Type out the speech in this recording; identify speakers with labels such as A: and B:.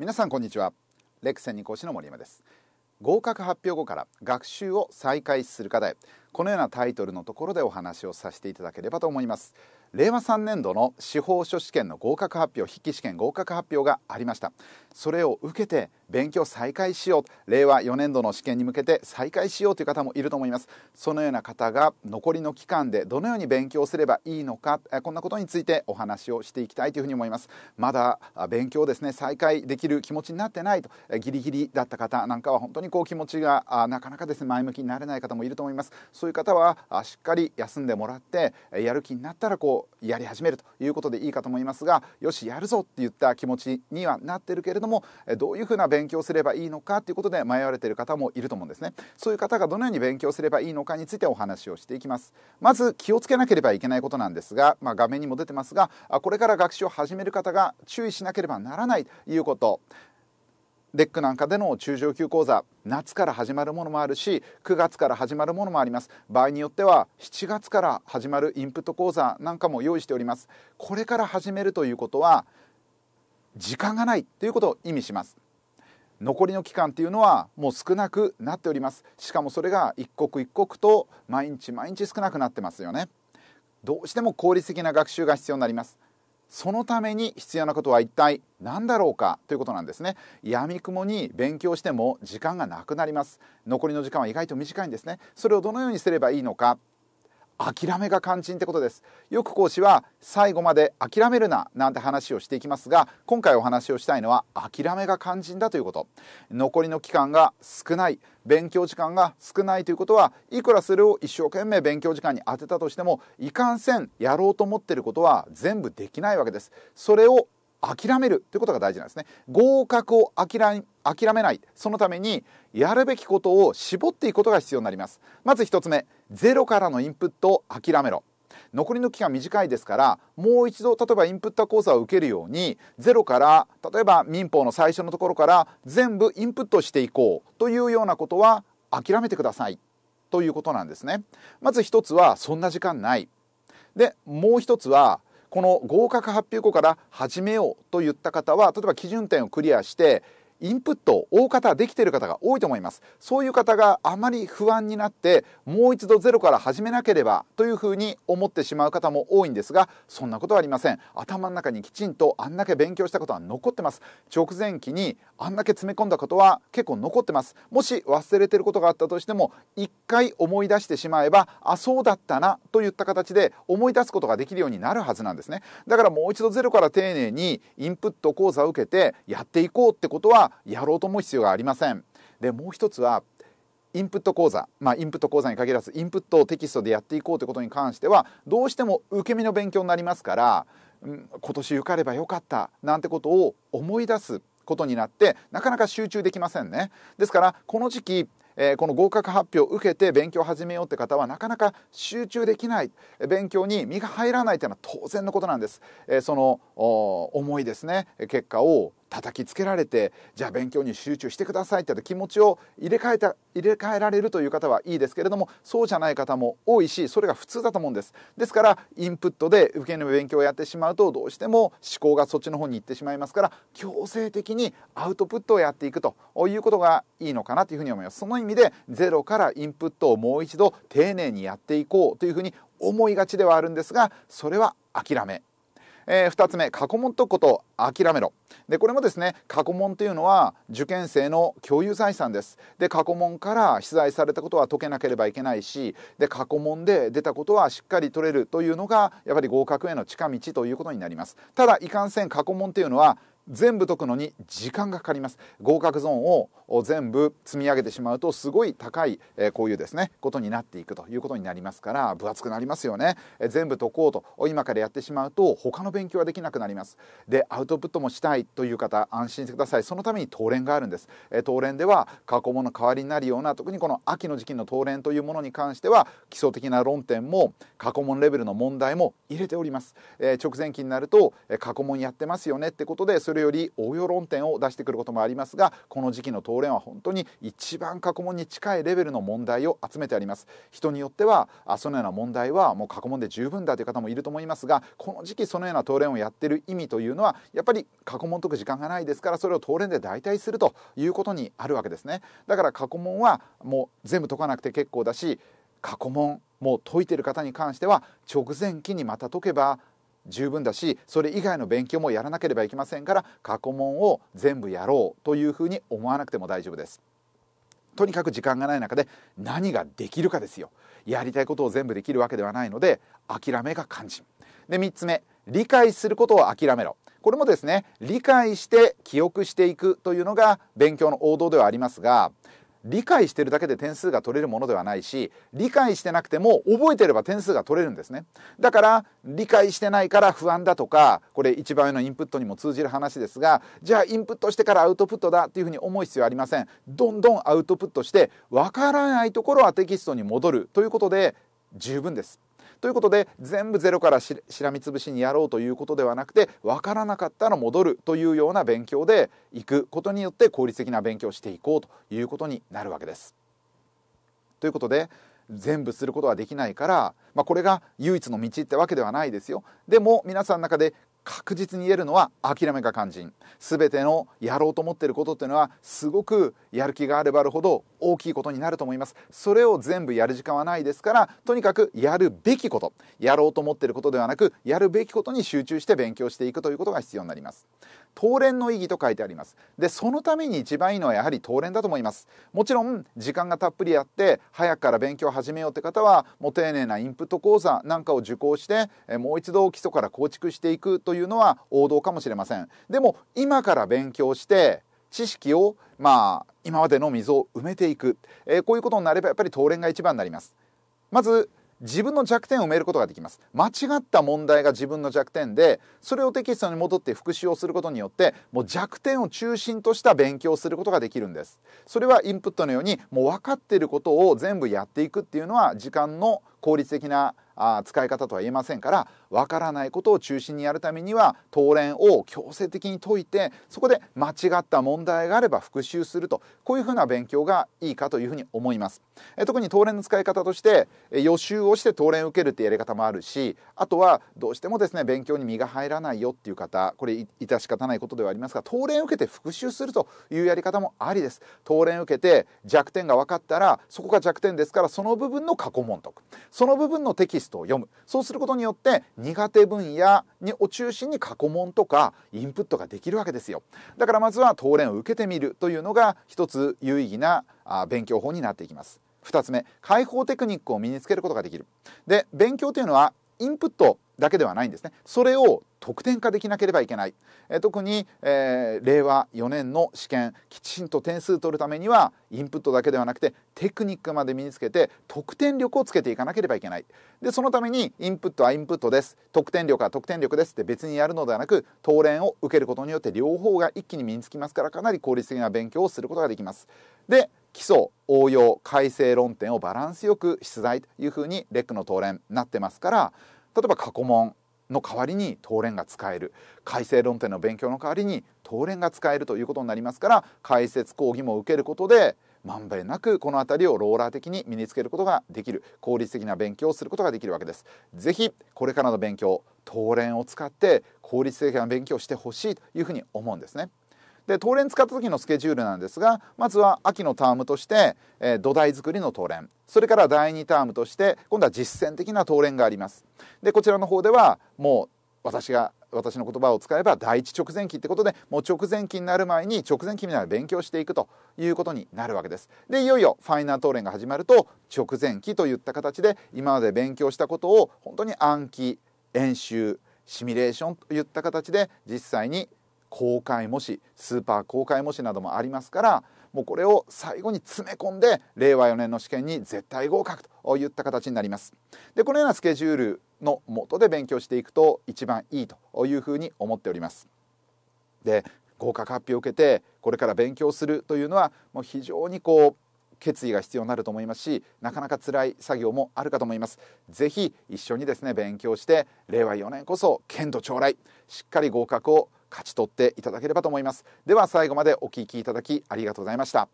A: 皆さんこんにちはレクセンに講師の森山です合格発表後から学習を再開する課題このようなタイトルのところでお話をさせていただければと思います令和3年度の司法書士試験の合格発表筆記試験合格発表がありましたそれを受けて勉強再開しよう令和4年度の試験に向けて再開しようという方もいると思いますそのような方が残りの期間でどのように勉強すればいいのかこんなことについてお話をしていきたいというふうに思いますまだ勉強ですね再開できる気持ちになってないとギリギリだった方なんかは本当にこう気持ちがなかなかですね前向きになれない方もいると思いますそういう方はしっかり休んでもらってやる気になったらこうやり始めるということでいいかと思いますがよしやるぞって言った気持ちにはなってるけれどもどういうふうな勉強すればいいのかということで迷われている方もいると思うんですねそういう方がどのように勉強すればいいのかについてお話をしていきますまず気をつけなければいけないことなんですが、まあ、画面にも出てますがこれから学習を始める方が注意しなければならないということデックなんかでの中上級講座夏から始まるものもあるし9月から始まるものもあります場合によっては7月から始まるインプット講座なんかも用意しておりますこれから始めるということは時間がないということを意味します残りの期間というのはもう少なくなっておりますしかもそれが一刻一刻と毎日毎日少なくなってますよねどうしても効率的な学習が必要になりますそのために必要なことは一体何だろうかということなんですね闇雲に勉強しても時間がなくなります残りの時間は意外と短いんですねそれをどのようにすればいいのか諦めが肝心ってことですよく講師は最後まで諦めるななんて話をしていきますが今回お話をしたいのは諦めが肝心だということ残りの期間が少ない勉強時間が少ないということはいくらそれを一生懸命勉強時間に当てたとしてもいかんせんやろうと思ってることは全部できないわけですそれを諦めるということが大事なんですね合格を諦めないそのためにやるべきことを絞っていくことが必要になりますまず1つ目ゼロからのインプットを諦めろ残りの期間短いですからもう一度例えばインプット講座を受けるようにゼロから例えば民法の最初のところから全部インプットしていこうというようなことは諦めてくださいということなんですね。まず一つはそんな時間ない。でもう一つはこの合格発表後から始めようと言った方は例えば基準点をクリアしてインプットを大方できている方が多いと思いますそういう方があまり不安になってもう一度ゼロから始めなければというふうに思ってしまう方も多いんですがそんなことはありません頭の中にきちんとあんだけ勉強したことは残ってます直前期にあんだけ詰め込んだことは結構残ってますもし忘れてることがあったとしても一回思い出してしまえばあそうだったなといった形で思い出すことができるようになるはずなんですねだからもう一度ゼロから丁寧にインプット講座を受けてやっていこうってことはやろうと思う必要がありませんでもう一つはインプット講座、まあ、インプット講座に限らずインプットをテキストでやっていこうということに関してはどうしても受け身の勉強になりますから、うん、今年受かればよかったなんてことを思い出すことになってなかなか集中できませんねですからこの時期えー、この合格発表を受けて勉強を始めようって方はなかなか集中できない勉強に身が入らないというのは当然のことなんです、えー、その思いですね結果を叩きつけられてじゃあ勉強に集中してくださいって気持ちを入れ替えた入れ替えられるという方はいいですけれどもそうじゃない方も多いしそれが普通だと思うんですですからインプットで受けの勉強をやってしまうとどうしても思考がそっちの方に行ってしまいますから強制的にアウトプットをやっていくということがいいのかなというふうに思いますその意味でゼロからインプットをもう一度丁寧にやっていこうというふうに思いがちではあるんですがそれは諦めえー、2つ目過去問解くことを諦めろでこれもですね過去問というのは受験生の共有財産ですで過去問から出題されたことは解けなければいけないしで過去問で出たことはしっかり取れるというのがやっぱり合格への近道ということになりますただいかんせん過去問というのは全部解くのに時間がかかります合格ゾーンを全部積み上げてしまうとすごい高い、えー、こういうですねことになっていくということになりますから分厚くなりますよね、えー、全部解こうと今からやってしまうと他の勉強はできなくなりますでアウトプットもしたいという方安心してくださいそのために東連があるんです、えー、東連では過去問の代わりになるような特にこの秋の時期の東連というものに関しては基礎的な論点も過去問レベルの問題も入れております、え直前期になると、え過去問やってますよねってことでそれより応用論点を出してくることもありますがこの時期の東連は本当に一番過去問に近いレベルの問題を集めてあります人によってはあそのような問題はもう過去問で十分だという方もいると思いますがこの時期そのような東連をやってる意味というのはやっぱり過去問解く時間がないですからそれを東連で代替するということにあるわけですねだから過去問はもう全部解かなくて結構だし過去問もう解いてる方に関しては直前期にまた解けば十分だしそれ以外の勉強もやらなければいけませんから過去問を全部やろうというふうに思わなくても大丈夫です。とにかく時間がない中で何ができるかですよやりたいことを全部できるわけではないので諦めが肝心で3つ目理解することを諦めろこれもですね理解して記憶していくというのが勉強の王道ではありますが理解してるだけで点数が取れるものではないし理解してなくても覚えてれば点数が取れるんですねだから理解してないから不安だとかこれ一番上のインプットにも通じる話ですがじゃあインプットしてからアウトプットだっていうふうに思う必要ありませんどんどんアウトプットしてわからないところはテキストに戻るということで十分ですということで全部ゼロからしらみつぶしにやろうということではなくて分からなかったら戻るというような勉強でいくことによって効率的な勉強をしていこうということになるわけです。ということで全部することはできないから、まあ、これが唯一の道ってわけではないですよでも皆さんの中で確実に言えるのは諦めが肝心全てのやろうと思っていることっていうのはすごくやる気があればあるほど大きいことになると思いますそれを全部やる時間はないですからとにかくやるべきことやろうと思っていることではなくやるべきことに集中して勉強していくということが必要になります当連の意義と書いてありますでそのために一番いいのはやはり当連だと思いますもちろん時間がたっぷりあって早くから勉強を始めようって方はもう丁寧なインプット講座なんかを受講してもう一度基礎から構築していくというのは王道かもしれませんでも今から勉強して知識をまあ今までの溝を埋めていく、えー、こういうことになればやっぱり当連が一番になりますまず自分の弱点を埋めることができます間違った問題が自分の弱点でそれをテキストに戻って復習をすることによってもう弱点を中心とした勉強をすることができるんですそれはインプットのようにもう分かっていることを全部やっていくっていうのは時間の効率的なあ使い方とは言えませんからわからないことを中心にやるためには答練を強制的に解いてそこで間違った問題があれば復習するとこういうふうな勉強がいいかというふうに思います。え特に答練の使い方として予習をして答練を受けるってやり方もあるしあとはどうしてもですね勉強に身が入らないよっていう方これ致し方ないことではありますが答練を受けて復習するというやり方もありです。答練を受けて弱点が分かったらそこが弱点ですからその部分の過去問解その部分のテキストストを読むそうすることによって苦手分野にを中心に過去問とかインプットができるわけですよだからまずは当練を受けてみるというのが一つ有意義な勉強法になっていきます2つ目解放テクニックを身につけることができるで勉強というのはインプットだけではないんですねそれを得点化できなければいけない、えー、特に、えー、令和4年の試験きちんと点数取るためにはインプットだけではなくてテクニックまで身につけて得点力をつけていかなければいけないでそのためにインプットはインプットです得点力は得点力ですって別にやるのではなく当練を受けることによって両方が一気に身につきますからかなり効率的な勉強をすることができますで基礎応用改正論点をバランスよく出題というふうにレックの当練なってますから例えば過去問の代わりに東連が使える改正論点の勉強の代わりに東連が使えるということになりますから解説講義も受けることでまんべんなくこの辺りをローラー的に身につけることができる効率的な勉強をすることができるわけです。ぜひこれからの勉強東連を使って効率的な勉強をしてほしいというふうに思うんですね。で当連使った時のスケジュールなんですがまずは秋のタームとして、えー、土台作りの当連それから第2タームとして今度は実践的な当連がありますでこちらの方ではもう私が私の言葉を使えば第一直前期ってことでもう直前期になる前に直前期みたいな勉強していくということになるわけですでいよいよファイナル討論が始まると直前期といった形で今まで勉強したことを本当に暗記演習シミュレーションといった形で実際に公開模試スーパー公開模試などもありますからもうこれを最後に詰め込んで令和4年の試験に絶対合格といった形になりますでこのようなスケジュールの下で勉強していくと一番いいというふうに思っておりますで合格発表を受けてこれから勉強するというのはもう非常にこう決意が必要になると思いますしなかなか辛い作業もあるかと思いますぜひ一緒にですね勉強して令和4年こそ剣と将来しっかり合格を勝ち取っていただければと思いますでは最後までお聴きいただきありがとうございました